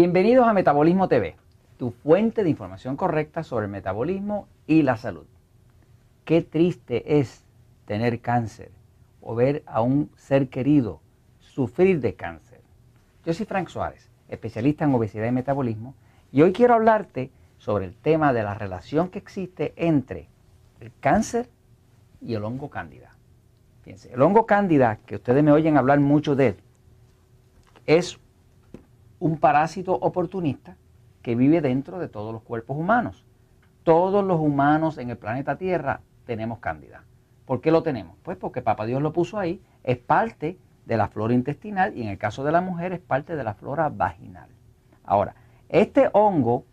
Bienvenidos a Metabolismo TV, tu fuente de información correcta sobre el metabolismo y la salud. Qué triste es tener cáncer o ver a un ser querido sufrir de cáncer. Yo soy Frank Suárez, especialista en obesidad y metabolismo, y hoy quiero hablarte sobre el tema de la relación que existe entre el cáncer y el hongo cándida. Fíjense, el hongo cándida, que ustedes me oyen hablar mucho de él, es un parásito oportunista que vive dentro de todos los cuerpos humanos. Todos los humanos en el planeta Tierra tenemos cándida. ¿Por qué lo tenemos? Pues porque Papá Dios lo puso ahí, es parte de la flora intestinal y en el caso de la mujer es parte de la flora vaginal. Ahora, este hongo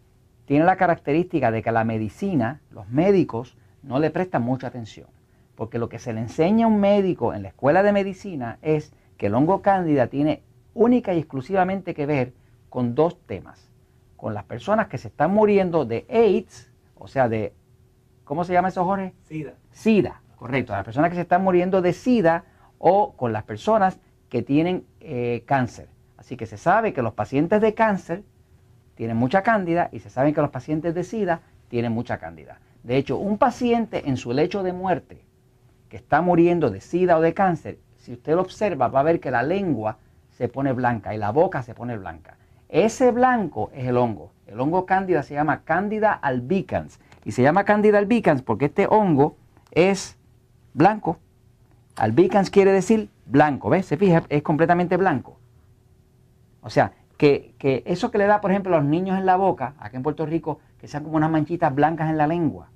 tiene la característica de que la medicina, los médicos, no le prestan mucha atención. Porque lo que se le enseña a un médico en la escuela de medicina es que el hongo cándida tiene única y exclusivamente que ver con dos temas, con las personas que se están muriendo de AIDS, o sea, de, ¿cómo se llama eso, Jorge? SIDA. SIDA, correcto, las personas que se están muriendo de SIDA o con las personas que tienen eh, cáncer. Así que se sabe que los pacientes de cáncer tienen mucha cándida y se sabe que los pacientes de SIDA tienen mucha cándida. De hecho, un paciente en su lecho de muerte que está muriendo de SIDA o de cáncer, si usted lo observa va a ver que la lengua se pone blanca y la boca se pone blanca. Ese blanco es el hongo. El hongo cándida se llama cándida albicans. Y se llama cándida albicans porque este hongo es blanco. Albicans quiere decir blanco, ¿ves? Se fija, es completamente blanco. O sea, que, eso que le da, por ejemplo, a los niños en la boca, aquí en Puerto Rico, que sean como unas manchitas blancas en la lengua.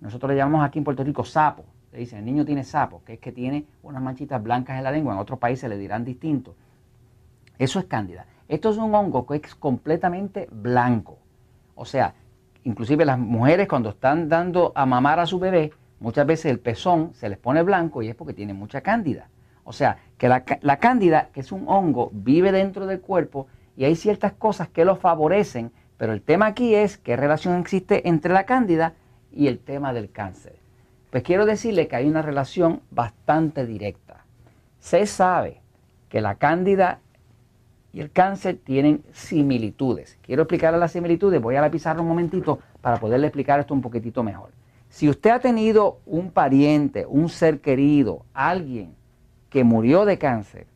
Nosotros le llamamos aquí en Puerto Rico sapo. Le dicen, el niño tiene sapo, que es que tiene unas manchitas blancas en la lengua. En otros países le dirán distinto. Eso es cándida. Esto es un hongo que es completamente blanco. O sea, inclusive las mujeres cuando están dando a mamar a su bebé, muchas veces el pezón se les pone blanco y es porque tiene mucha cándida. O sea, que la, la cándida, que es un hongo, vive dentro del cuerpo y hay ciertas cosas que lo favorecen, pero el tema aquí es qué relación existe entre la cándida y el tema del cáncer. Pues quiero decirle que hay una relación bastante directa. Se sabe que la cándida y el cáncer tienen similitudes. Quiero explicarle las similitudes, voy a la pizarra un momentito para poderle explicar esto un poquitito mejor. Si usted ha tenido un pariente, un ser querido, alguien que murió de cáncer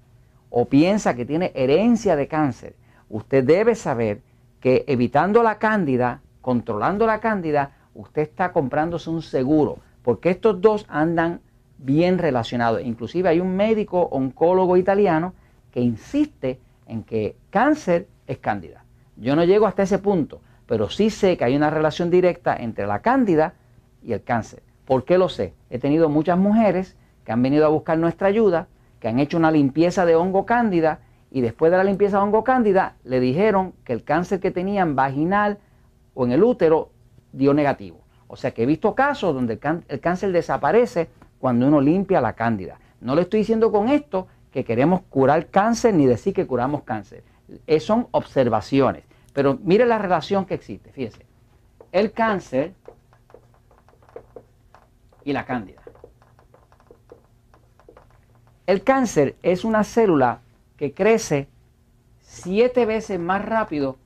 o piensa que tiene herencia de cáncer, usted debe saber que evitando la cándida, controlando la cándida, usted está comprándose un seguro, porque estos dos andan bien relacionados. Inclusive hay un médico oncólogo italiano que insiste en que cáncer es cándida. Yo no llego hasta ese punto, pero sí sé que hay una relación directa entre la cándida y el cáncer. ¿Por qué lo sé? He tenido muchas mujeres que han venido a buscar nuestra ayuda, que han hecho una limpieza de hongo cándida y después de la limpieza de hongo cándida le dijeron que el cáncer que tenían vaginal o en el útero dio negativo. O sea que he visto casos donde el, cáncer desaparece cuando uno limpia la cándida. No le estoy diciendo con esto que queremos curar cáncer ni decir que curamos cáncer. Eh, son observaciones. Pero mire la relación que existe, fíjese. El cáncer y la cándida. El cáncer es una célula que crece siete veces más rápido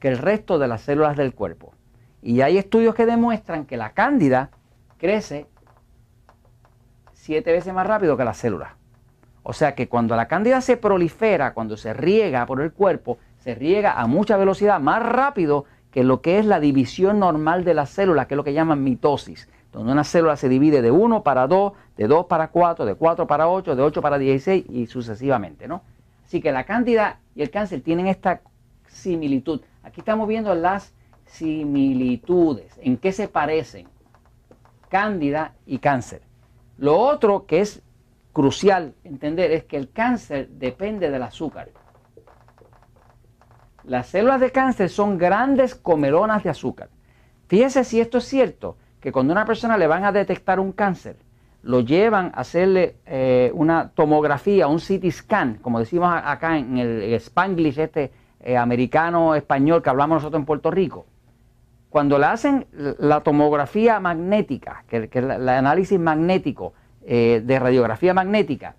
que el resto de las células del cuerpo. Y hay estudios que demuestran que la cándida crece siete veces más rápido que las células. O sea que cuando la cándida se prolifera, cuando se riega por el cuerpo, se riega a mucha velocidad, más rápido que lo que es la división normal de las células, que es lo que llaman mitosis, donde una célula se divide de 1 para 2, de 2 para 4, de 4 para 8, de 8 para 16 y sucesivamente, ¿no? Así que la cándida y el cáncer tienen esta similitud. Aquí estamos viendo las similitudes, en qué se parecen cándida y cáncer. Lo otro que es crucial entender es que el cáncer depende del azúcar. Las células de cáncer son grandes comelonas de azúcar. Fíjese si esto es cierto, que cuando a una persona le van a detectar un cáncer, lo llevan a hacerle eh, una tomografía, un CT scan, como decimos acá en el spanglish este eh, americano español que hablamos nosotros en Puerto Rico. Cuando le hacen la tomografía magnética, que, es el análisis magnético, eh, de radiografía magnética,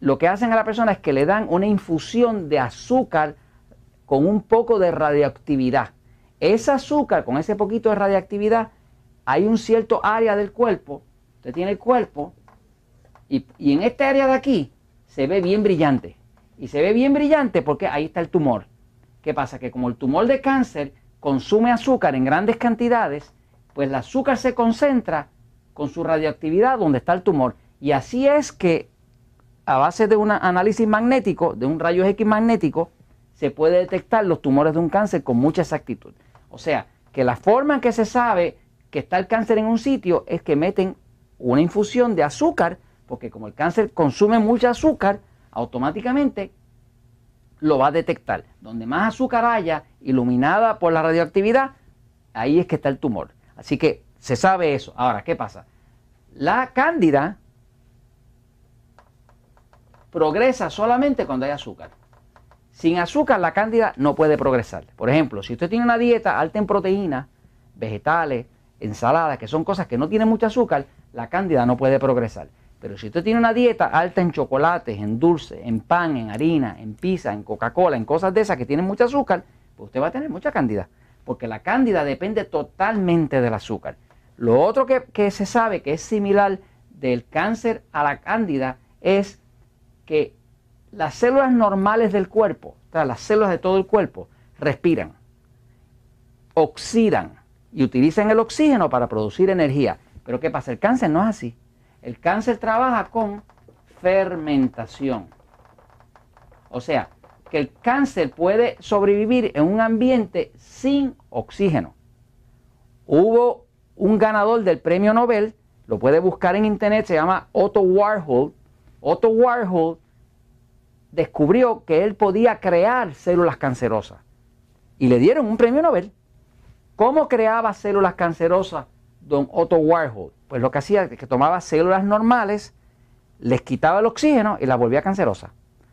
lo que hacen a la persona es que le dan una infusión de azúcar con un poco de radioactividad. Ese azúcar, con ese poquito de radioactividad hay un cierto área del cuerpo, usted tiene el cuerpo, y, en esta área de aquí se ve bien brillante. Y se ve bien brillante porque ahí está el tumor. ¿Qué pasa? Que como el tumor de cáncer consume azúcar en grandes cantidades, pues el azúcar se concentra con su radioactividad donde está el tumor. Y así es que a base de un análisis magnético, de un rayo X magnético, se puede detectar los tumores de un cáncer con mucha exactitud. O sea, que la forma en que se sabe que está el cáncer en un sitio es que meten una infusión de azúcar, porque como el cáncer consume mucho azúcar, automáticamente lo va a detectar. Donde más azúcar haya, iluminada por la radioactividad, ahí es que está el tumor. Así que se sabe eso. Ahora, ¿qué pasa? La cándida progresa solamente cuando hay azúcar. Sin azúcar la cándida no puede progresar. Por ejemplo, si usted tiene una dieta alta en proteínas, vegetales, ensaladas, que son cosas que no tienen mucho azúcar, la cándida no puede progresar. Pero si usted tiene una dieta alta en chocolates, en dulce, en pan, en harina, en pizza, en Coca-Cola, en cosas de esas que tienen mucho azúcar, pues usted va a tener mucha cándida. Porque la cándida depende totalmente del azúcar. Lo otro que, se sabe que es similar del cáncer a la cándida es que las células normales del cuerpo, o sea, las células de todo el cuerpo, respiran, oxidan y utilizan el oxígeno para producir energía. Pero ¿qué pasa? El cáncer no es así. El cáncer trabaja con fermentación. O sea, que el cáncer puede sobrevivir en un ambiente sin oxígeno. Hubo un ganador del premio Nobel, lo puede buscar en internet, se llama Otto Warhol. Otto Warhol descubrió que él podía crear células cancerosas y le dieron un premio Nobel. ¿Cómo creaba células cancerosas don Otto Warhol? Pues lo que hacía es que tomaba células normales, les quitaba el oxígeno y las volvía cancerosas.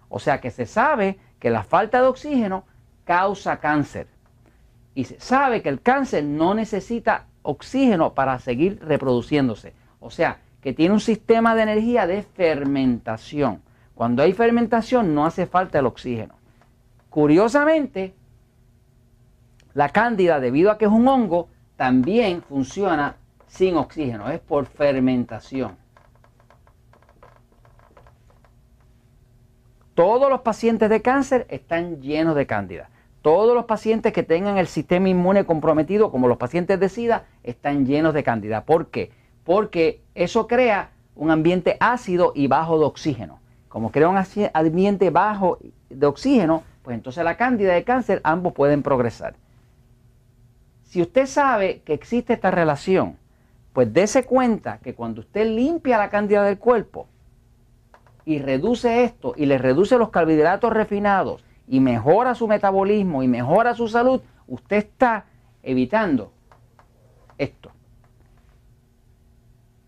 O sea que se sabe que la falta de oxígeno causa cáncer. Y se sabe que el cáncer no necesita oxígeno para seguir reproduciéndose. O sea, que tiene un sistema de energía de fermentación. Cuando hay fermentación no hace falta el oxígeno. Curiosamente, la cándida, debido a que es un hongo, también funciona sin oxígeno, es por fermentación. Todos los pacientes de cáncer están llenos de cándida. Todos los pacientes que tengan el sistema inmune comprometido, como los pacientes de SIDA, están llenos de cándida. ¿Por qué? Porque eso crea un ambiente ácido y bajo de oxígeno. Como crea un ambiente bajo de oxígeno, pues entonces la cándida de cáncer ambos pueden progresar. Si usted sabe que existe esta relación, pues dése cuenta que cuando usted limpia la cándida del cuerpo y reduce esto y le reduce los carbohidratos refinados y mejora su metabolismo y mejora su salud, usted está evitando esto.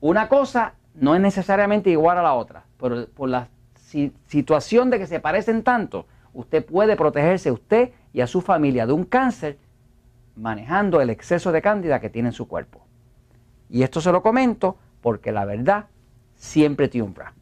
Una cosa no es necesariamente igual a la otra, pero por la situación de que se parecen tanto, usted puede protegerse a usted y a su familia de un cáncer manejando el exceso de cándida que tiene en su cuerpo. Y esto se lo comento porque la verdad siempre triunfa.